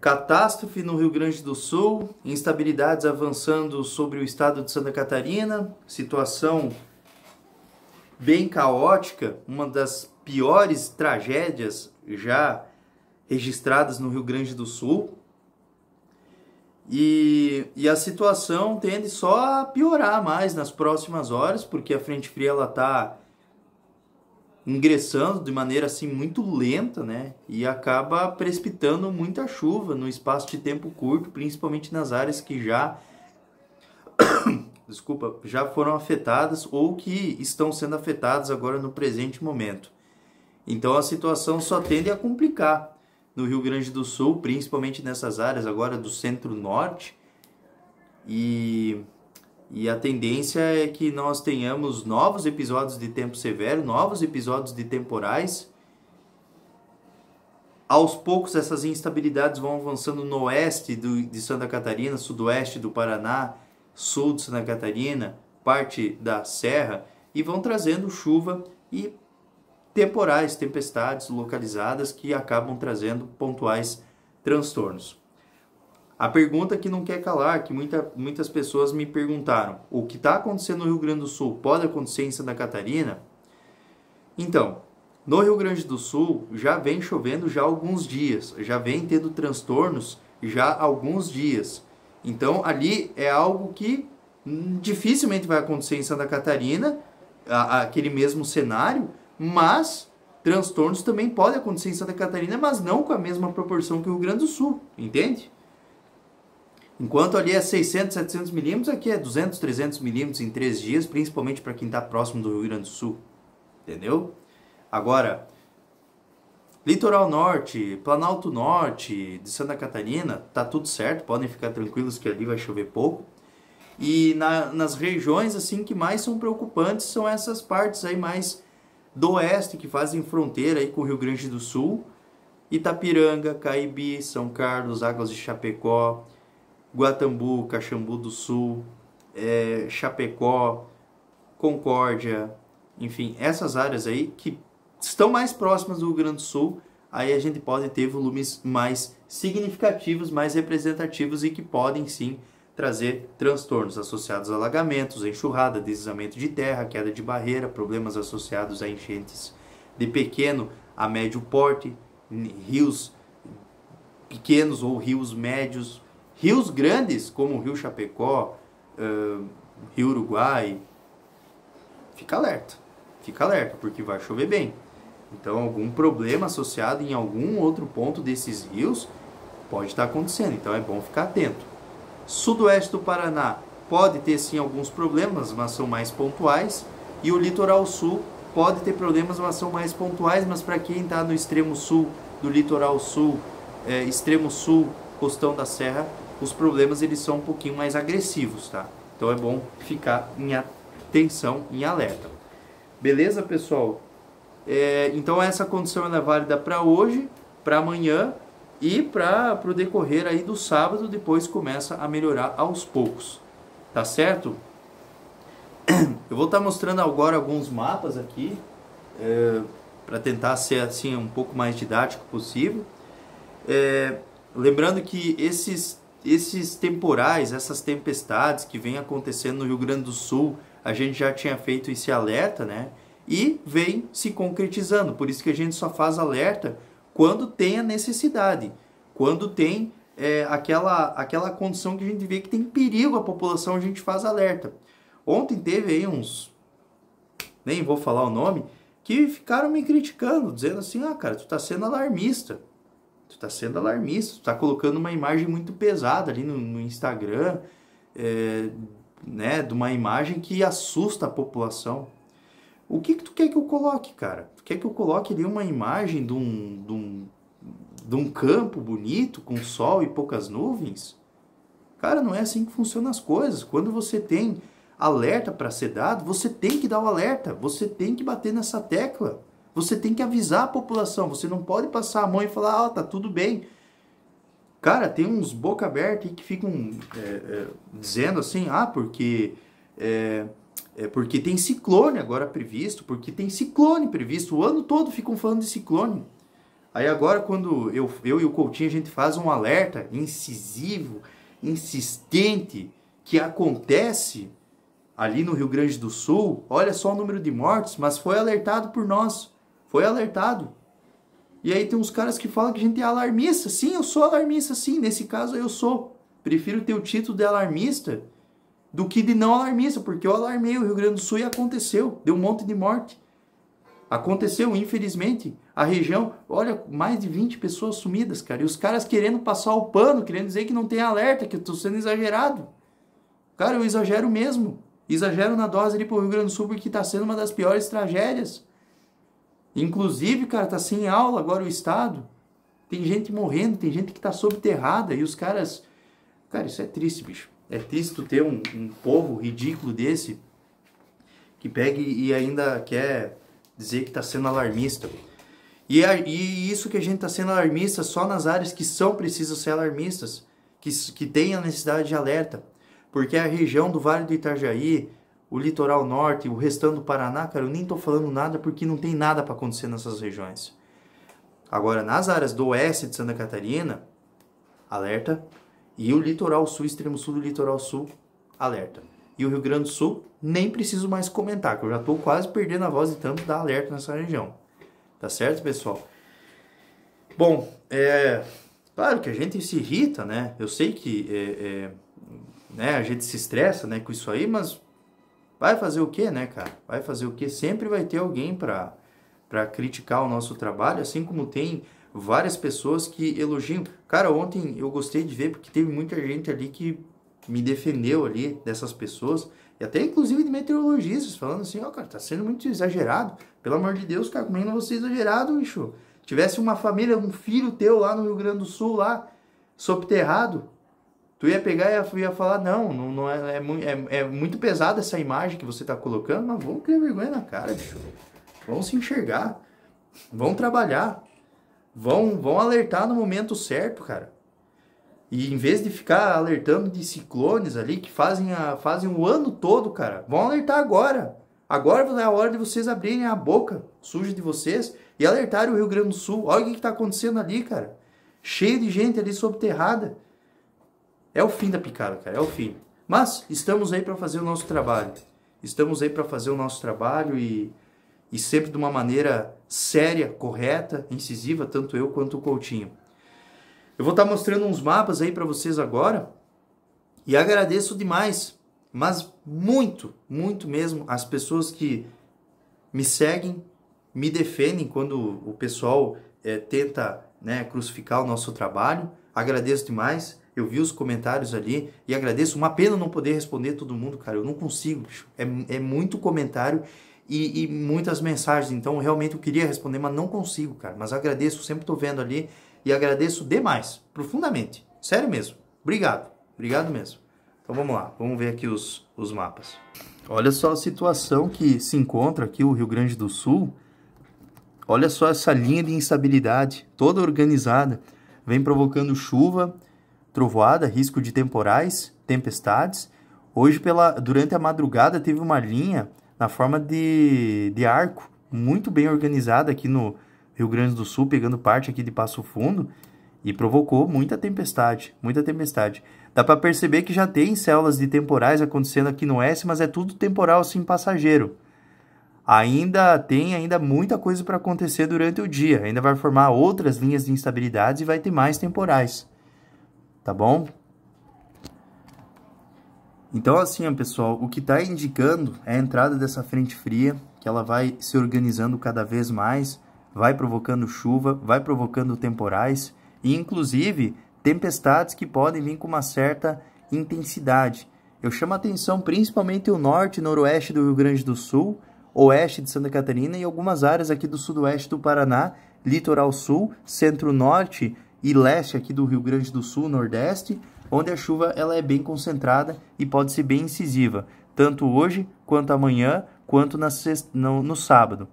Catástrofe no Rio Grande do Sul, instabilidades avançando sobre o estado de Santa Catarina, situação bem caótica, uma das piores tragédias já registradas no Rio Grande do Sul. E, e a situação tende só a piorar mais nas próximas horas, porque a frente fria ela está ingressando de maneira assim muito lenta, né? E acaba precipitando muita chuva no espaço de tempo curto, principalmente nas áreas que já desculpa, já foram afetadas ou que estão sendo afetadas agora no presente momento. Então a situação só tende a complicar no Rio Grande do Sul, principalmente nessas áreas agora do centro-norte. E e a tendência é que nós tenhamos novos episódios de tempo severo, novos episódios de temporais. Aos poucos, essas instabilidades vão avançando no oeste do, de Santa Catarina, sudoeste do Paraná, sul de Santa Catarina, parte da Serra, e vão trazendo chuva e temporais, tempestades localizadas que acabam trazendo pontuais transtornos. A pergunta que não quer calar, que muita, muitas pessoas me perguntaram: o que está acontecendo no Rio Grande do Sul pode acontecer em Santa Catarina? Então, no Rio Grande do Sul já vem chovendo já alguns dias, já vem tendo transtornos já alguns dias. Então, ali é algo que dificilmente vai acontecer em Santa Catarina, aquele mesmo cenário, mas transtornos também podem acontecer em Santa Catarina, mas não com a mesma proporção que o Rio Grande do Sul, entende? Enquanto ali é 600, 700 milímetros, aqui é 200, 300 milímetros em 3 dias, principalmente para quem está próximo do Rio Grande do Sul. Entendeu? Agora, litoral norte, planalto norte de Santa Catarina, tá tudo certo, podem ficar tranquilos que ali vai chover pouco. E na, nas regiões assim que mais são preocupantes são essas partes aí mais do oeste que fazem fronteira aí com o Rio Grande do Sul, Itapiranga, Caibi, São Carlos, Águas de Chapecó, Guatambu, Caxambu do Sul, é, Chapecó, Concórdia, enfim, essas áreas aí que estão mais próximas do Rio Grande do Sul, aí a gente pode ter volumes mais significativos, mais representativos e que podem sim trazer transtornos associados a alagamentos, enxurrada, deslizamento de terra, queda de barreira, problemas associados a enchentes de pequeno a médio porte, rios pequenos ou rios médios, Rios grandes, como o Rio Chapecó, uh, Rio Uruguai, fica alerta. Fica alerta, porque vai chover bem. Então, algum problema associado em algum outro ponto desses rios pode estar acontecendo. Então, é bom ficar atento. Sudoeste do Paraná pode ter sim alguns problemas, mas são mais pontuais. E o litoral sul pode ter problemas, mas são mais pontuais. Mas para quem está no extremo sul do litoral sul, é, extremo sul, costão da serra, os problemas eles são um pouquinho mais agressivos, tá? Então é bom ficar em atenção, em alerta. Beleza, pessoal? É, então essa condição é válida para hoje, para amanhã e para o decorrer aí do sábado, depois começa a melhorar aos poucos, tá certo? Eu vou estar tá mostrando agora alguns mapas aqui, é, para tentar ser assim um pouco mais didático possível. É, lembrando que esses esses temporais, essas tempestades que vem acontecendo no Rio Grande do Sul, a gente já tinha feito esse alerta, né? E vem se concretizando. Por isso que a gente só faz alerta quando tem a necessidade, quando tem é, aquela, aquela condição que a gente vê que tem perigo à população, a gente faz alerta. Ontem teve aí uns, nem vou falar o nome, que ficaram me criticando, dizendo assim, ah cara, tu tá sendo alarmista tu tá sendo alarmista, tu tá colocando uma imagem muito pesada ali no, no Instagram, é, né, de uma imagem que assusta a população. O que, que tu quer que eu coloque, cara? Tu quer que eu coloque ali uma imagem de um, de um, de um campo bonito, com sol e poucas nuvens? Cara, não é assim que funcionam as coisas. Quando você tem alerta para ser dado, você tem que dar o alerta, você tem que bater nessa tecla. Você tem que avisar a população, você não pode passar a mão e falar, ó, oh, ah, tá tudo bem. Cara, tem uns boca aberta que ficam é, é, dizendo assim, ah, porque é, é, porque tem ciclone agora previsto, porque tem ciclone previsto, o ano todo ficam falando de ciclone. Aí agora quando eu, eu e o Coutinho a gente faz um alerta incisivo, insistente, que acontece ali no Rio Grande do Sul, olha só o número de mortes, mas foi alertado por nós. Foi alertado. E aí tem uns caras que falam que a gente é alarmista. Sim, eu sou alarmista, sim. Nesse caso eu sou. Prefiro ter o título de alarmista do que de não alarmista, porque eu alarmei o Rio Grande do Sul e aconteceu. Deu um monte de morte. Aconteceu, infelizmente, a região, olha, mais de 20 pessoas sumidas, cara. E os caras querendo passar o pano, querendo dizer que não tem alerta, que eu tô sendo exagerado. Cara, eu exagero mesmo. Exagero na dose ali pro Rio Grande do Sul porque tá sendo uma das piores tragédias. Inclusive, cara, tá sem aula agora o Estado. Tem gente morrendo, tem gente que tá sobterrada e os caras. Cara, isso é triste, bicho. É triste tu ter um, um povo ridículo desse que pega e ainda quer dizer que tá sendo alarmista. E, a, e isso que a gente tá sendo alarmista só nas áreas que são precisas ser alarmistas, que, que tem a necessidade de alerta. Porque a região do Vale do Itajaí, o litoral norte, o restante do Paraná, cara, eu nem estou falando nada porque não tem nada para acontecer nessas regiões. Agora, nas áreas do oeste de Santa Catarina, alerta. E o litoral sul, extremo sul do litoral sul, alerta. E o Rio Grande do Sul, nem preciso mais comentar, que eu já estou quase perdendo a voz de tanto dar alerta nessa região. Tá certo, pessoal? Bom, é. Claro que a gente se irrita, né? Eu sei que é, é, né, a gente se estressa né, com isso aí, mas Vai fazer o quê, né, cara? Vai fazer o quê? Sempre vai ter alguém para para criticar o nosso trabalho, assim como tem várias pessoas que elogiam. Cara, ontem eu gostei de ver porque teve muita gente ali que me defendeu ali dessas pessoas, e até inclusive de meteorologistas falando assim, ó, oh, cara, tá sendo muito exagerado. Pelo amor de Deus, cara, como é que você exagerado, bicho? Tivesse uma família, um filho teu lá no Rio Grande do Sul lá, soterrado Tu ia pegar e ia falar, não, não, não é, é, é, é muito pesada essa imagem que você está colocando, mas vamos criar vergonha na cara, bicho. Vão se enxergar. Vão trabalhar. Vão, vão alertar no momento certo, cara. E em vez de ficar alertando de ciclones ali que fazem, a, fazem o ano todo, cara, vão alertar agora. Agora é a hora de vocês abrirem a boca suja de vocês e alertarem o Rio Grande do Sul. Olha o que está acontecendo ali, cara. Cheio de gente ali subterrada é o fim da picada, cara, é o fim. Mas estamos aí para fazer o nosso trabalho. Estamos aí para fazer o nosso trabalho e, e sempre de uma maneira séria, correta, incisiva, tanto eu quanto o Coutinho. Eu vou estar tá mostrando uns mapas aí para vocês agora e agradeço demais, mas muito, muito mesmo, as pessoas que me seguem, me defendem quando o pessoal é, tenta né, crucificar o nosso trabalho. Agradeço demais. Eu vi os comentários ali e agradeço. Uma pena não poder responder todo mundo, cara. Eu não consigo, bicho. É, é muito comentário e, e, muitas mensagens. Então, realmente eu queria responder, mas não consigo, cara. Mas agradeço, sempre tô vendo ali e agradeço demais, profundamente. Sério mesmo. Obrigado. Obrigado mesmo. Então vamos lá, vamos ver aqui os, os mapas. Olha só a situação que se encontra aqui o Rio Grande do Sul. Olha só essa linha de instabilidade, toda organizada. Vem provocando chuva, trovoada, risco de temporais, tempestades. Hoje, pela, durante a madrugada, teve uma linha na forma de, de arco, muito bem organizada aqui no Rio Grande do Sul, pegando parte aqui de Passo Fundo, e provocou muita tempestade, muita tempestade. Dá para perceber que já tem células de temporais acontecendo aqui no oeste, mas é tudo temporal assim passageiro. Ainda tem ainda muita coisa para acontecer durante o dia, ainda vai formar outras linhas de instabilidade e vai ter mais temporais tá bom? Então, assim, pessoal, o que está indicando é a entrada dessa frente fria, que ela vai se organizando cada vez mais, vai provocando chuva, vai provocando temporais e, inclusive, tempestades que podem vir com uma certa intensidade. Eu chamo a atenção principalmente o norte e noroeste do Rio Grande do Sul, oeste de Santa Catarina e algumas áreas aqui do sudoeste do Paraná, litoral sul, centro-norte e leste aqui do Rio Grande do Sul, Nordeste, onde a chuva ela é bem concentrada e pode ser bem incisiva, tanto hoje quanto amanhã, quanto na sexta, no, no sábado.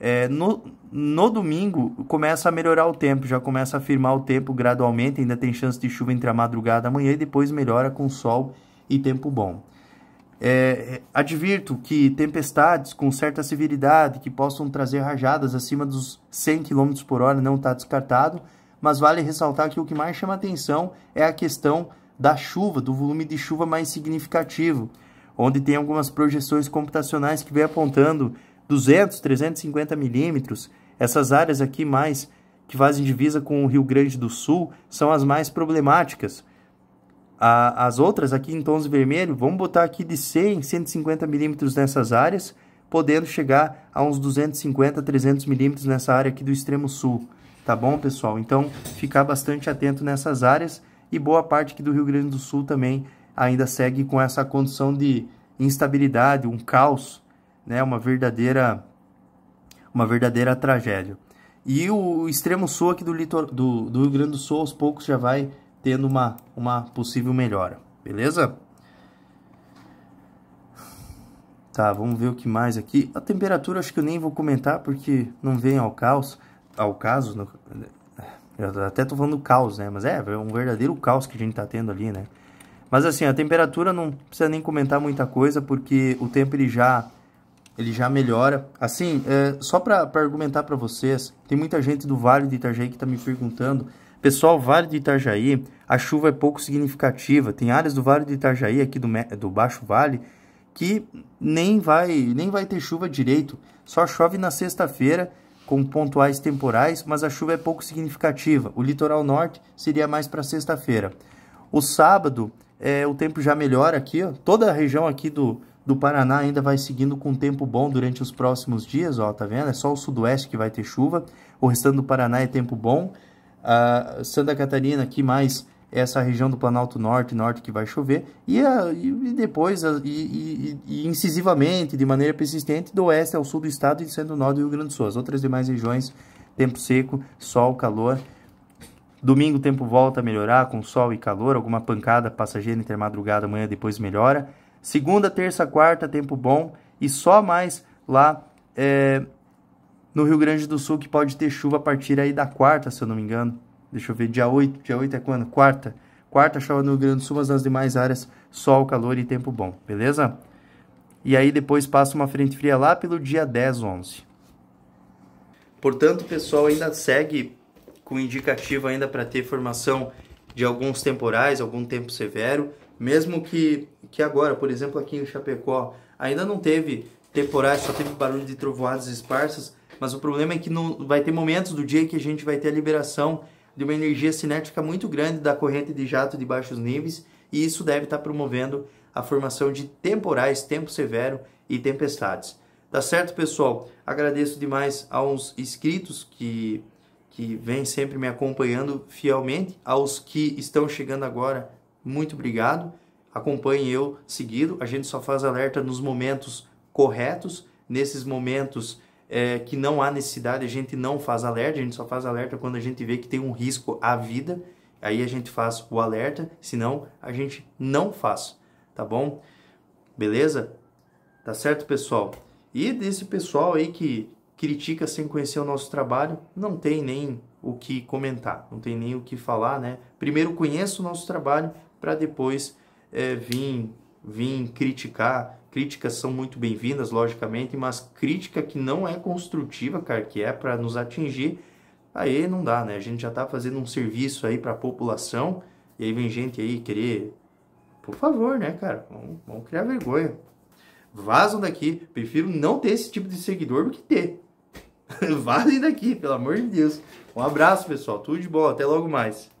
É, no, no domingo começa a melhorar o tempo, já começa a firmar o tempo gradualmente, ainda tem chance de chuva entre a madrugada e amanhã e depois melhora com sol e tempo bom. É, advirto que tempestades com certa severidade que possam trazer rajadas acima dos 100 km por hora não está descartado, mas vale ressaltar que o que mais chama atenção é a questão da chuva, do volume de chuva mais significativo, onde tem algumas projeções computacionais que vem apontando 200, 350 milímetros. Essas áreas aqui mais que fazem divisa com o Rio Grande do Sul são as mais problemáticas. A, as outras aqui em tons vermelho, vamos botar aqui de 100, 150 milímetros nessas áreas, podendo chegar a uns 250, 300 milímetros nessa área aqui do extremo sul. Tá bom, pessoal? Então, ficar bastante atento nessas áreas e boa parte aqui do Rio Grande do Sul também ainda segue com essa condição de instabilidade, um caos, né? Uma verdadeira uma verdadeira tragédia. E o extremo sul aqui do, litor, do, do Rio Grande do Sul aos poucos já vai tendo uma, uma possível melhora, beleza? Tá, vamos ver o que mais aqui. A temperatura acho que eu nem vou comentar porque não vem ao caos ao caso, no, eu até tô falando caos, né? Mas é, é um verdadeiro caos que a gente tá tendo ali, né? Mas assim, a temperatura não precisa nem comentar muita coisa, porque o tempo ele já, ele já melhora. Assim, é, só para argumentar para vocês, tem muita gente do Vale de Itajaí que tá me perguntando, pessoal, Vale de Itajaí, a chuva é pouco significativa. Tem áreas do Vale de Itajaí, aqui do, do Baixo Vale, que nem vai, nem vai ter chuva direito. Só chove na sexta-feira com pontuais temporais, mas a chuva é pouco significativa. O litoral norte seria mais para sexta-feira. O sábado, é, o tempo já melhora aqui. Ó. Toda a região aqui do, do Paraná ainda vai seguindo com tempo bom durante os próximos dias. Ó, tá vendo? É só o sudoeste que vai ter chuva. O restante do Paraná é tempo bom. A ah, Santa Catarina aqui mais essa região do Planalto Norte, Norte que vai chover, e, a, e depois, a, e, e, incisivamente, de maneira persistente, do oeste ao sul do estado e o norte do Rio Grande do Sul. As outras demais regiões, tempo seco, sol, calor. Domingo, tempo volta a melhorar, com sol e calor, alguma pancada passageira entre a madrugada amanhã depois melhora. Segunda, terça, quarta, tempo bom, e só mais lá é, no Rio Grande do Sul que pode ter chuva a partir aí da quarta, se eu não me engano. Deixa eu ver, dia 8. Dia 8 é quando? Quarta. Quarta, chove no Rio Grande do Sul, mas nas demais áreas, sol, calor e tempo bom, beleza? E aí depois passa uma frente fria lá pelo dia 10, 11. Portanto, o pessoal ainda segue com indicativo ainda para ter formação de alguns temporais, algum tempo severo, mesmo que, que agora, por exemplo, aqui em Chapecó, ainda não teve temporais, só teve barulho de trovoadas esparsas, mas o problema é que não vai ter momentos do dia que a gente vai ter a liberação de uma energia cinética muito grande da corrente de jato de baixos níveis, e isso deve estar promovendo a formação de temporais, tempo severo e tempestades. Tá certo, pessoal? Agradeço demais aos inscritos que, que vêm sempre me acompanhando fielmente, aos que estão chegando agora, muito obrigado. Acompanhe eu seguido, a gente só faz alerta nos momentos corretos, nesses momentos é, que não há necessidade, a gente não faz alerta, a gente só faz alerta quando a gente vê que tem um risco à vida, aí a gente faz o alerta, senão a gente não faz, tá bom? Beleza? Tá certo, pessoal? E desse pessoal aí que critica sem conhecer o nosso trabalho, não tem nem o que comentar, não tem nem o que falar, né? Primeiro conheça o nosso trabalho para depois é, vir vir criticar. Críticas são muito bem-vindas, logicamente, mas crítica que não é construtiva, cara, que é para nos atingir, aí não dá, né? A gente já tá fazendo um serviço aí para a população e aí vem gente aí querer. Por favor, né, cara? Vamos, vamos criar vergonha. Vazam daqui. Prefiro não ter esse tipo de seguidor do que ter. Vazem daqui, pelo amor de Deus. Um abraço, pessoal. Tudo de bom. Até logo mais.